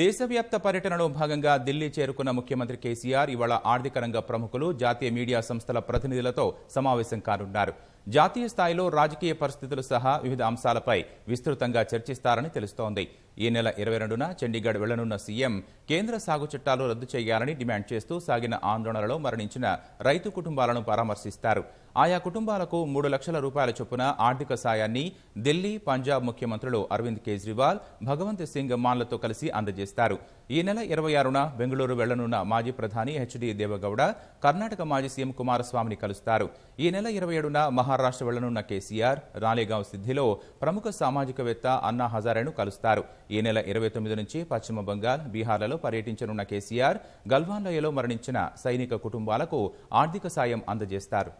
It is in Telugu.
దేశవ్యాప్త పర్యటనలో భాగంగా ఢిల్లీ చేరుకున్న ముఖ్యమంత్రి కేసీఆర్ ఇవాళ ఆర్థిక రంగ ప్రముఖులు జాతీయ మీడియా సంస్థల ప్రతినిధులతో సమావేశం కానున్నారు జాతీయ స్థాయిలో రాజకీయ పరిస్థితులు సహా వివిధ అంశాలపై విస్తృతంగా చర్చిస్తారని తెలుస్తోంది ఈ నెల ఇరవై రెండున చండీగఢ్ వెళ్లనున్న సీఎం కేంద్ర సాగు చట్టాలు రద్దు చేయాలని డిమాండ్ చేస్తూ సాగిన ఆందోళనలో మరణించిన రైతు కుటుంబాలను పరామర్శిస్తారు ఆయా కుటుంబాలకు మూడు లక్షల రూపాయల చొప్పున ఆర్థిక సాయాన్ని ఢిల్లీ పంజాబ్ ముఖ్యమంత్రులు అరవింద్ కేజ్రీవాల్ భగవంత్ సింగ్ మాన్లతో కలిసి అందజేస్తారు ఈ నెల ఇరవై ఆరున బెంగళూరు వెళ్లనున్న మాజీ ప్రధాని హెచ్డి దేవగౌడ కర్ణాటక మాజీ సీఎం కుమారస్వామిని కలుస్తారు ఈ నెల ఇరవై ఏడున మహారాష్ట్ర మహారాష్ట్ర వెళ్లనున్న కేసీఆర్ రాలేగావ్ సిద్ధిలో ప్రముఖ సామాజికవేత్త అన్నా హజారేను కలుస్తారు ఈ నెల ఇరవై తొమ్మిది నుంచి పశ్చిమ బంగాల్ బీహార్లలో పర్యటించనున్న కేసీఆర్ గల్వాన్ లయలో మరణించిన సైనిక కుటుంబాలకు ఆర్థిక సాయం అందజేస్తారు